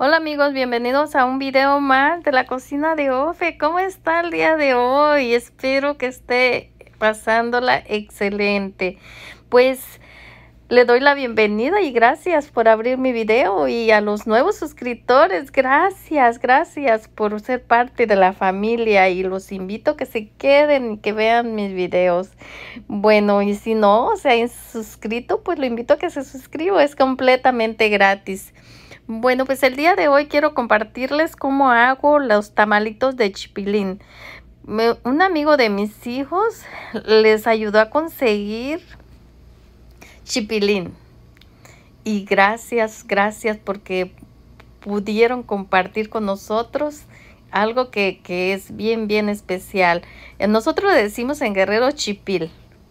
Hola amigos, bienvenidos a un video más de la cocina de Ofe. ¿Cómo está el día de hoy? Espero que esté pasándola excelente. Pues le doy la bienvenida y gracias por abrir mi video y a los nuevos suscriptores, gracias, gracias por ser parte de la familia y los invito a que se queden y que vean mis videos. Bueno, y si no se han suscrito, pues lo invito a que se suscriba, es completamente gratis. Bueno, pues el día de hoy quiero compartirles cómo hago los tamalitos de chipilín. un amigo de mis hijos les ayudó a conseguir chipilín. Y gracias, gracias porque pudieron compartir con nosotros algo que, es bien, bien especial. Eh, nosotros decimos en Guerrero chipil,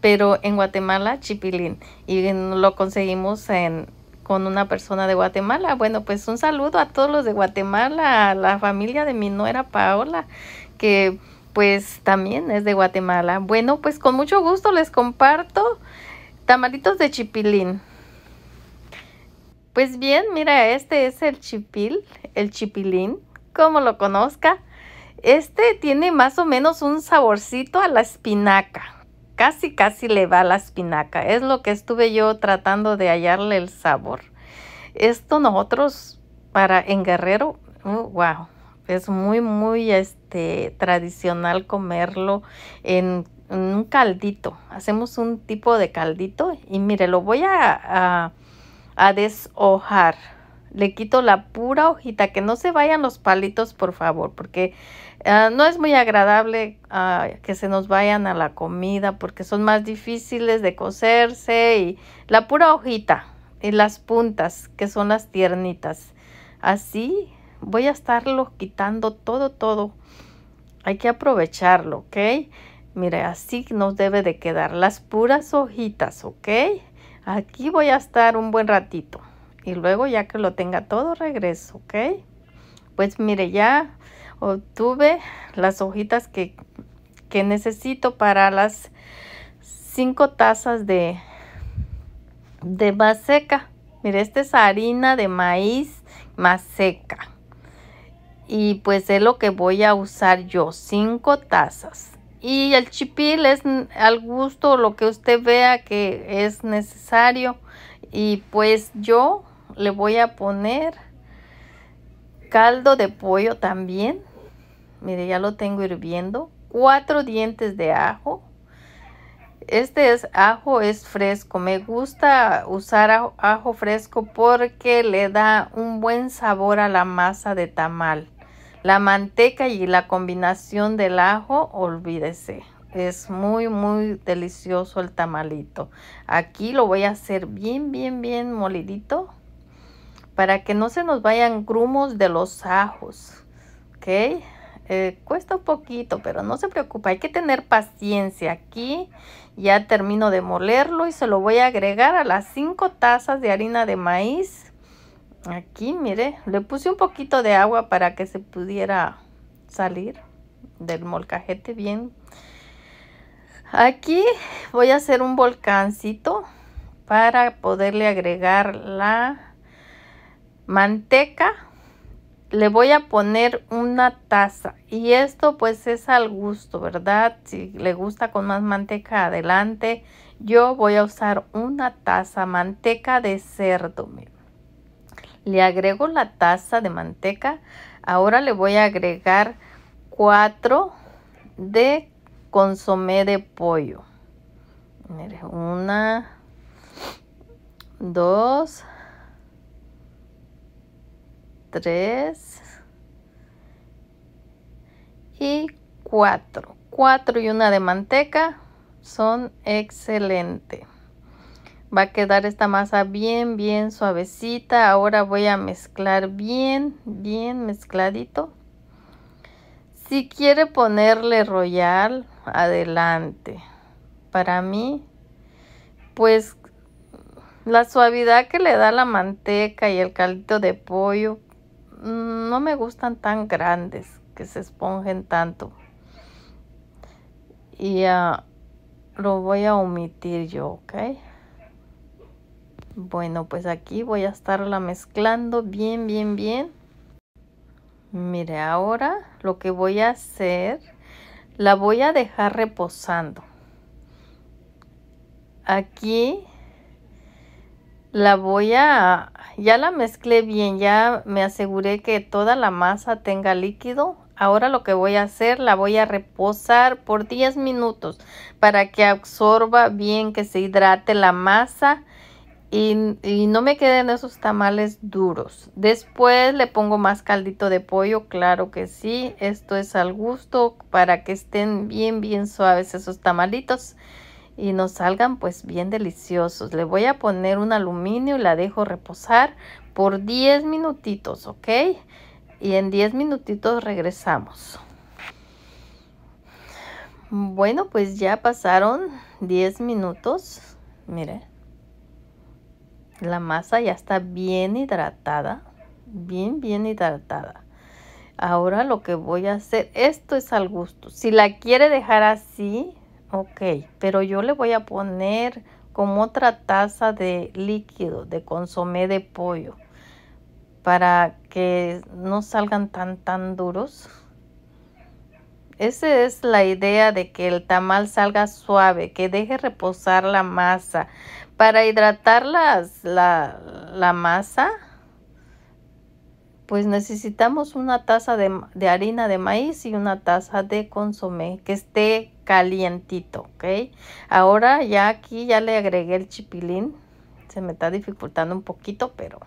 pero en Guatemala chipilín. Y lo conseguimos en, con una persona de Guatemala. Bueno, pues un saludo a todos los de Guatemala, a la familia de mi nuera Paola, que pues también es de Guatemala. Bueno, pues con mucho gusto les comparto tamalitos de chipilín. Pues bien, mira, este es el chipil, el chipilín, como lo conozca. Este tiene más o menos un saborcito a la espinaca casi casi le va la espinaca. Es lo que estuve yo tratando de hallarle el sabor. Esto nosotros para en Guerrero, wow, uh, es muy muy este tradicional comerlo en, un caldito. Hacemos un tipo de caldito y mire, lo voy a, a deshojar le quito la pura hojita, que no se vayan los palitos, por favor, porque ah, no es muy agradable ah, que se nos vayan a la comida, porque son más difíciles de coserse y la pura hojita y las puntas, que son las tiernitas. Así voy a estarlo quitando todo, todo. Hay que aprovecharlo, ¿ok? Mire, así nos debe de quedar las puras hojitas, ¿ok? Aquí voy a estar un buen ratito y luego ya que lo tenga todo regreso, ¿ok? Pues mire, ya obtuve las hojitas que, necesito para las 5 tazas de, de seca. Mire, esta es harina de maíz seca Y pues es lo que voy a usar yo, 5 tazas. Y el chipil es al gusto, lo que usted vea que es necesario. Y pues yo le voy a poner caldo de pollo también. Mire, ya lo tengo hirviendo. Cuatro dientes de ajo. Este es ajo, es fresco. Me gusta usar ajo, ajo fresco porque le da un buen sabor a la masa de tamal. La manteca y la combinación del ajo, olvídese. Es muy, muy delicioso el tamalito. Aquí lo voy a hacer bien, bien, bien molidito para que no se nos vayan grumos de los ajos. ¿Ok? Eh, cuesta un poquito, pero no se preocupa, hay que tener paciencia. Aquí ya termino de molerlo y se lo voy a agregar a las 5 tazas de harina de maíz. Aquí, mire, le puse un poquito de agua para que se pudiera salir del molcajete bien. Aquí voy a hacer un volcancito para poderle agregar la manteca le voy a poner una taza y esto pues es al gusto verdad si le gusta con más manteca adelante yo voy a usar una taza manteca de cerdo le agrego la taza de manteca ahora le voy a agregar cuatro de consomé de pollo una dos 3 y 4. 4 y una de manteca son excelente. Va a quedar esta masa bien, bien suavecita. Ahora voy a mezclar bien, bien mezcladito. Si quiere ponerle royal, adelante. Para mí, pues la suavidad que le da la manteca y el caldito de pollo, no me gustan tan grandes, que se esponjen tanto. Y ah, lo voy a omitir yo, ¿ok? Bueno, pues aquí voy a estarla mezclando bien, bien, bien. Mire, ahora lo que voy a hacer, la voy a dejar reposando. Aquí la voy a, ya la mezclé bien, ya me aseguré que toda la masa tenga líquido. Ahora lo que voy a hacer, la voy a reposar por 10 minutos para que absorba bien, que se hidrate la masa y, y no me queden esos tamales duros. Después le pongo más caldito de pollo, claro que sí, esto es al gusto para que estén bien, bien suaves esos tamalitos y nos salgan pues bien deliciosos. Le voy a poner un aluminio y la dejo reposar por 10 minutitos, ¿ok? Y en 10 minutitos regresamos. Bueno, pues ya pasaron 10 minutos. Mire, la masa ya está bien hidratada, bien, bien hidratada. Ahora lo que voy a hacer, esto es al gusto. Si la quiere dejar así, Ok, pero yo le voy a poner como otra taza de líquido de consomé de pollo para que no salgan tan tan duros. Esa es la idea de que el tamal salga suave, que deje reposar la masa. Para hidratar la, masa, pues necesitamos una taza de, de harina de maíz y una taza de consomé que esté calientito, ¿ok? Ahora ya aquí ya le agregué el chipilín. Se me está dificultando un poquito, pero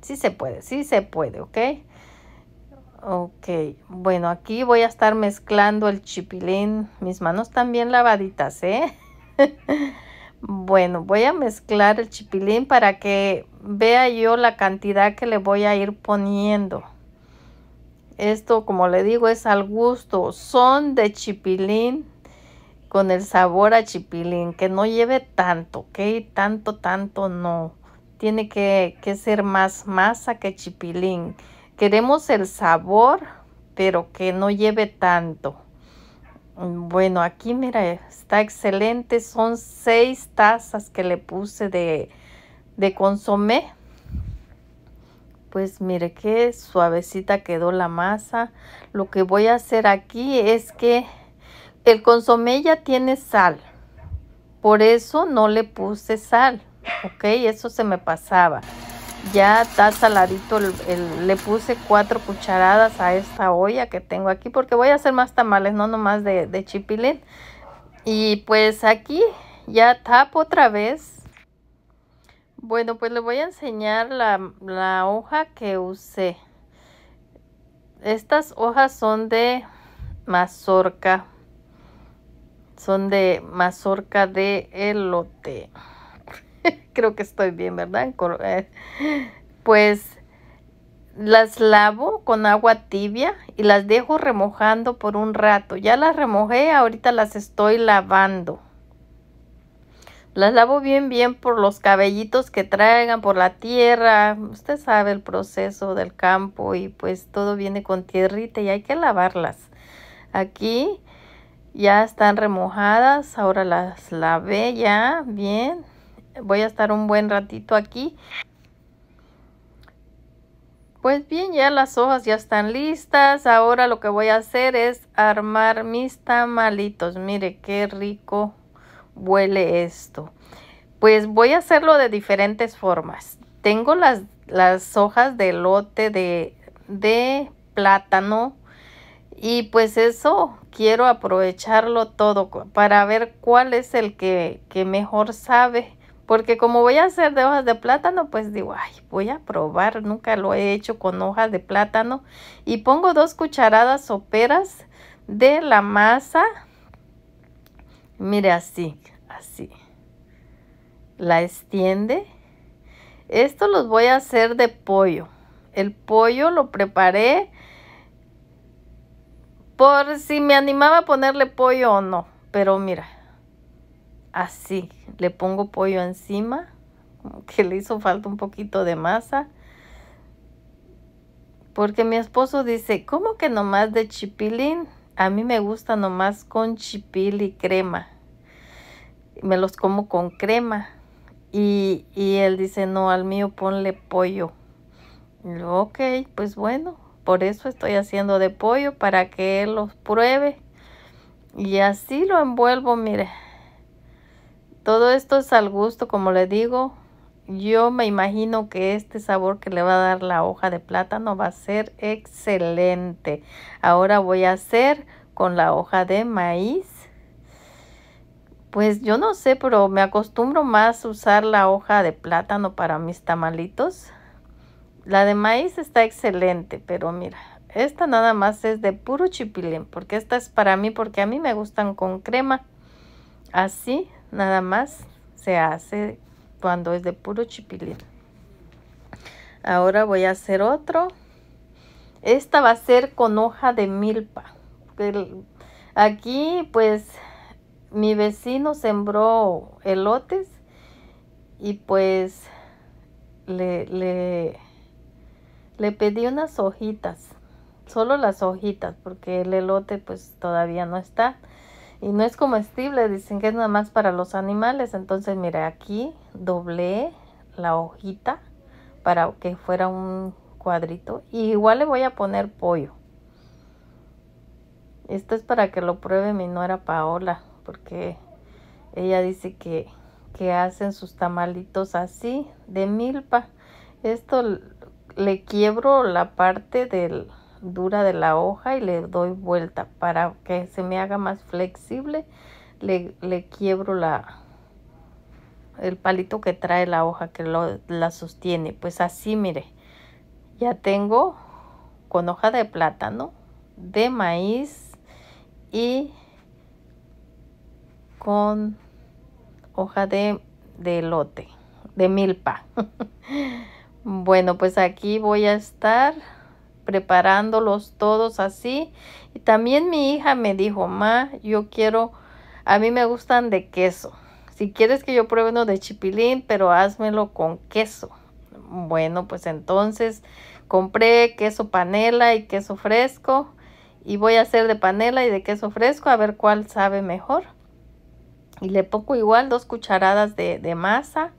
sí se puede, sí se puede, ¿ok? Ok, bueno, aquí voy a estar mezclando el chipilín. Mis manos también bien lavaditas, ¿eh? bueno, voy a mezclar el chipilín para que vea yo la cantidad que le voy a ir poniendo. Esto, como le digo, es al gusto. Son de chipilín con el sabor a chipilín, que no lleve tanto, ¿ok? Tanto, tanto no. Tiene que, ser más masa que chipilín. Queremos el sabor, pero que no lleve tanto. Bueno, aquí mira, está excelente. Son seis tazas que le puse de, de consomé. Pues mire qué suavecita quedó la masa. Lo que voy a hacer aquí es que el consomé ya tiene sal. Por eso no le puse sal. Ok, eso se me pasaba. Ya está saladito. le puse cuatro cucharadas a esta olla que tengo aquí. Porque voy a hacer más tamales, no nomás de, de chipilín. Y pues aquí ya tapo otra vez. Bueno, pues le voy a enseñar la, la hoja que usé. Estas hojas son de mazorca son de mazorca de elote. Creo que estoy bien, ¿verdad? Eh, pues las lavo con agua tibia y las dejo remojando por un rato. Ya las remojé, ahorita las estoy lavando. Las lavo bien, bien por los cabellitos que traigan, por la tierra. Usted sabe el proceso del campo y pues todo viene con tierrita y hay que lavarlas. Aquí ya están remojadas, ahora las lavé ya bien. Voy a estar un buen ratito aquí. Pues bien, ya las hojas ya están listas. Ahora lo que voy a hacer es armar mis tamalitos. Mire qué rico huele esto. Pues voy a hacerlo de diferentes formas. Tengo las, las hojas de lote de, de plátano y pues eso quiero aprovecharlo todo para ver cuál es el que, mejor sabe. Porque como voy a hacer de hojas de plátano, pues digo, ay, voy a probar. Nunca lo he hecho con hojas de plátano. Y pongo dos cucharadas soperas de la masa. Mire así, así. La extiende. Esto los voy a hacer de pollo. El pollo lo preparé por si me animaba a ponerle pollo o no. Pero mira, así le pongo pollo encima, que le hizo falta un poquito de masa. Porque mi esposo dice, ¿cómo que nomás de chipilín? A mí me gusta nomás con chipil y crema. Me los como con crema. Y, él dice, no, al mío ponle pollo. ok, pues bueno, por eso estoy haciendo de pollo para que él los pruebe. Y así lo envuelvo, mire. Todo esto es al gusto, como le digo. Yo me imagino que este sabor que le va a dar la hoja de plátano va a ser excelente. Ahora voy a hacer con la hoja de maíz. Pues yo no sé, pero me acostumbro más a usar la hoja de plátano para mis tamalitos. La de maíz está excelente, pero mira, esta nada más es de puro chipilín, porque esta es para mí, porque a mí me gustan con crema. Así nada más se hace cuando es de puro chipilín. Ahora voy a hacer otro. Esta va a ser con hoja de milpa. aquí pues mi vecino sembró elotes y pues le, le le pedí unas hojitas, solo las hojitas, porque el elote pues todavía no está. Y no es comestible, dicen que es nada más para los animales. Entonces, mira, aquí doblé la hojita para que fuera un cuadrito. Y igual le voy a poner pollo. Esto es para que lo pruebe mi nuera Paola, porque ella dice que, que hacen sus tamalitos así, de milpa. Esto le quiebro la parte del, dura de la hoja y le doy vuelta para que se me haga más flexible le, quiebro la el palito que trae la hoja que lo, la sostiene pues así mire ya tengo con hoja de plátano de maíz y con hoja de, de elote de milpa Bueno, pues aquí voy a estar preparándolos todos así. Y también mi hija me dijo, ma, yo quiero, a mí me gustan de queso. Si quieres que yo pruebe uno de chipilín, pero házmelo con queso. Bueno, pues entonces compré queso panela y queso fresco. Y voy a hacer de panela y de queso fresco a ver cuál sabe mejor. Y le pongo igual dos cucharadas de, de masa.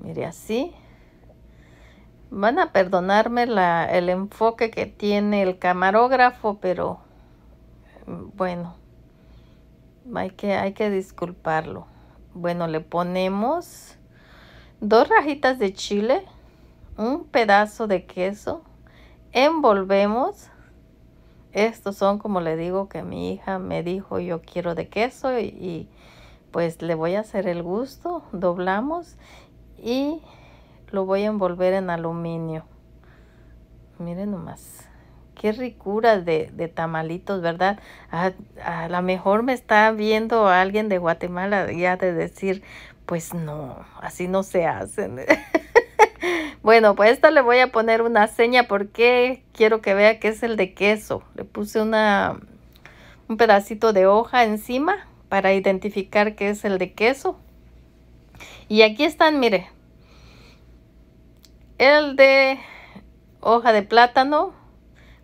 Mire así van a perdonarme la, el enfoque que tiene el camarógrafo, pero mm, bueno, hay que, hay que disculparlo. Bueno, le ponemos dos rajitas de chile, un pedazo de queso, envolvemos. Estos son, como le digo, que mi hija me dijo yo quiero de queso y pues le voy a hacer el gusto. Doblamos y lo voy a envolver en aluminio. Miren nomás. Qué ricura de, tamalitos, ¿verdad? A, lo mejor me está viendo alguien de Guatemala ya de decir, pues no, así no se hacen. bueno, pues esto le voy a poner una seña porque quiero que vea que es el de queso. Le puse una, un pedacito de hoja encima para identificar que es el de queso. Y aquí están, mire, el de hoja de plátano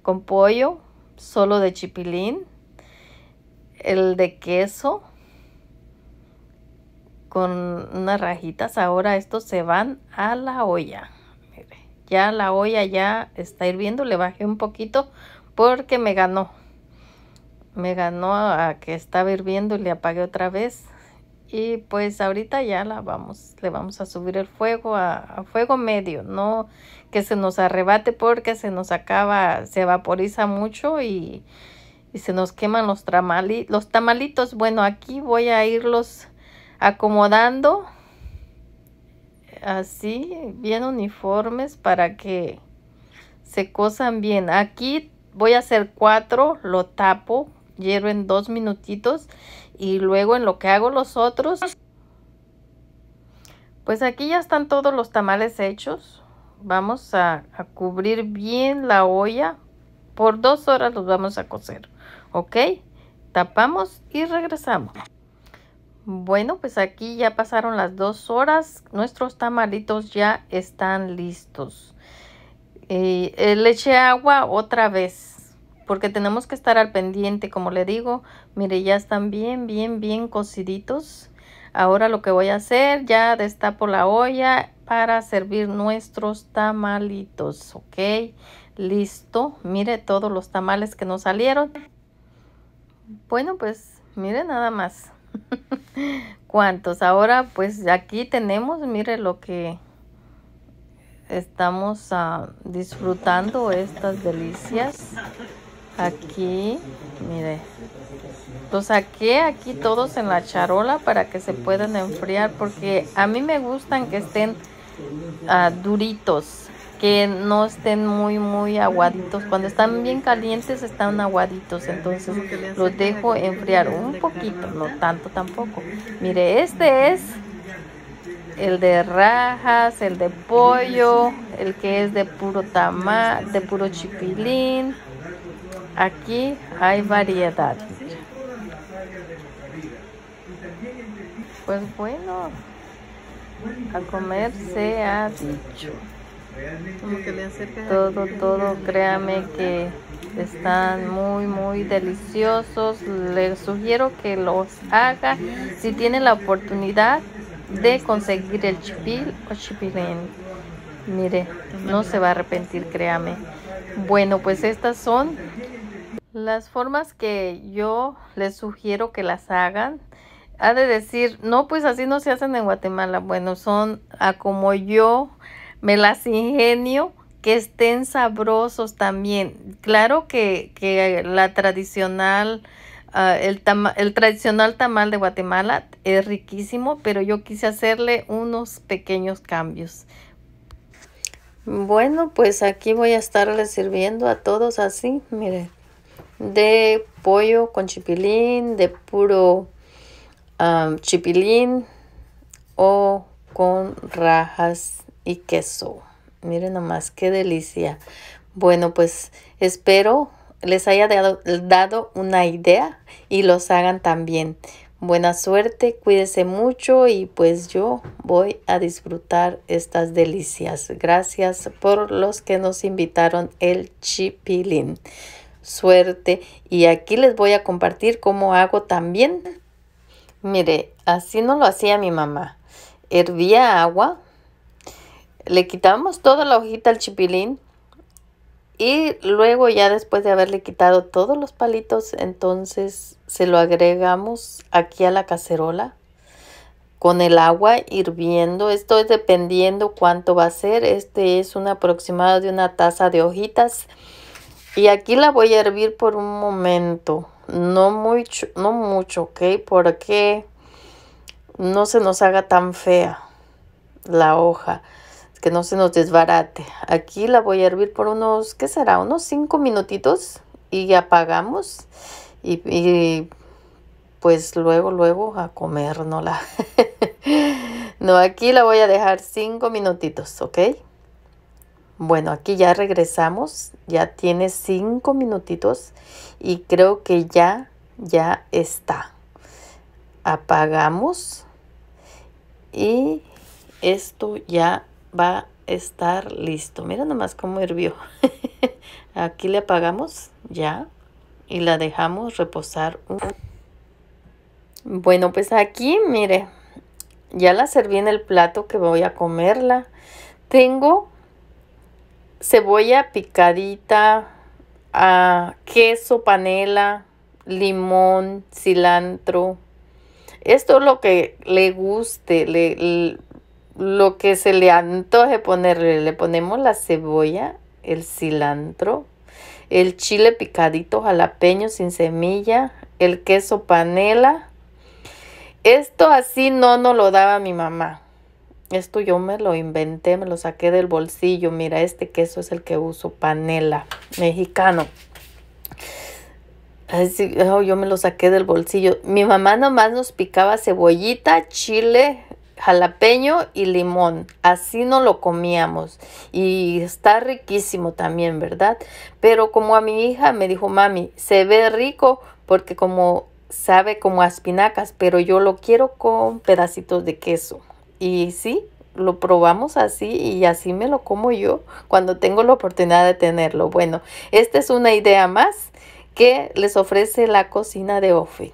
con pollo, solo de chipilín, el de queso con unas rajitas. Ahora estos se van a la olla. ya la olla ya está hirviendo, le bajé un poquito porque me ganó. Me ganó a que estaba hirviendo y le apagué otra vez y pues ahorita ya la vamos, le vamos a subir el fuego a, fuego medio, no que se nos arrebate porque se nos acaba, se vaporiza mucho y, se nos queman los, tamalitos. los tamalitos. Bueno, aquí voy a irlos acomodando así, bien uniformes para que se cosan bien. Aquí voy a hacer cuatro, lo tapo hierven en dos minutitos y luego en lo que hago los otros pues aquí ya están todos los tamales hechos vamos a, cubrir bien la olla por dos horas los vamos a cocer ok tapamos y regresamos bueno pues aquí ya pasaron las dos horas nuestros tamalitos ya están listos eh, eh le eché agua otra vez porque tenemos que estar al pendiente, como le digo, mire ya están bien, bien, bien cociditos. Ahora lo que voy a hacer, ya destapo la olla para servir nuestros tamalitos, ok. Listo, mire todos los tamales que nos salieron. Bueno, pues mire nada más. ¿Cuántos? Ahora pues aquí tenemos, mire lo que estamos ah, disfrutando estas delicias aquí, mire. Los saqué aquí todos en la charola para que se puedan enfriar porque a mí me gustan que estén ah, duritos, que no estén muy muy aguaditos. Cuando están bien calientes están aguaditos, entonces los dejo enfriar un poquito, no tanto tampoco. Mire, este es el de rajas, el de pollo, el que es de puro tamal, de puro chipilín Aquí hay variedad. Pues bueno, a comer se ha dicho. todo, todo, créame que están muy, muy deliciosos. Les sugiero que los haga si tienen la oportunidad de conseguir el chipil o chipilén. Mire, no se va a arrepentir, créame. Bueno, pues estas son las formas que yo les sugiero que las hagan, ha de decir, no, pues así no se hacen en Guatemala. Bueno, son a como yo me las ingenio, que estén sabrosos también. Claro que, la tradicional, ah, el, tradicional tamal de Guatemala es riquísimo, pero yo quise hacerle unos pequeños cambios. Bueno, pues aquí voy a estarles sirviendo a todos así, miren de pollo con chipilín, de puro chipilín o con rajas y queso. Miren nomás qué delicia. Bueno, pues espero les haya dado, dado una idea y los hagan también. Buena suerte, cuídense mucho y pues yo voy a disfrutar estas delicias. Gracias por los que nos invitaron el chipilín suerte y aquí les voy a compartir cómo hago también. Mire, así no lo hacía mi mamá. Hervía agua, le quitamos toda la hojita al chipilín y luego ya después de haberle quitado todos los palitos, entonces se lo agregamos aquí a la cacerola con el agua hirviendo. Esto es dependiendo cuánto va a ser. Este es un aproximado de una taza de hojitas. Y aquí la voy a hervir por un momento, no mucho, no mucho, ¿ok? Porque no se nos haga tan fea la hoja, que no se nos desbarate. Aquí la voy a hervir por unos, ¿qué será? Unos cinco minutitos y apagamos y, y pues luego, luego a comérnosla. no, aquí la voy a dejar cinco minutitos, ¿ok? Bueno, aquí ya regresamos, ya tiene cinco minutitos y creo que ya, ya está. Apagamos y esto ya va a estar listo. Mira nomás cómo hirvió. aquí le apagamos ya y la dejamos reposar. Un... Bueno, pues aquí, mire, ya la serví en el plato que voy a comerla. Tengo cebolla picadita, ah, queso, panela, limón, cilantro. Esto es lo que le guste, le, lo que se le antoje ponerle. Le ponemos la cebolla, el cilantro, el chile picadito jalapeño sin semilla, el queso panela. Esto así no nos lo daba mi mamá. Esto yo me lo inventé, me lo saqué del bolsillo. Mira, este queso es el que uso, panela, mexicano. Así, oh, yo me lo saqué del bolsillo. Mi mamá nomás nos picaba cebollita, chile, jalapeño y limón. Así no lo comíamos. Y está riquísimo también, ¿verdad? Pero como a mi hija me dijo, mami, se ve rico porque como sabe como a espinacas, pero yo lo quiero con pedacitos de queso. Y sí, lo probamos así y así me lo como yo cuando tengo la oportunidad de tenerlo. Bueno, esta es una idea más que les ofrece la cocina de Ofe.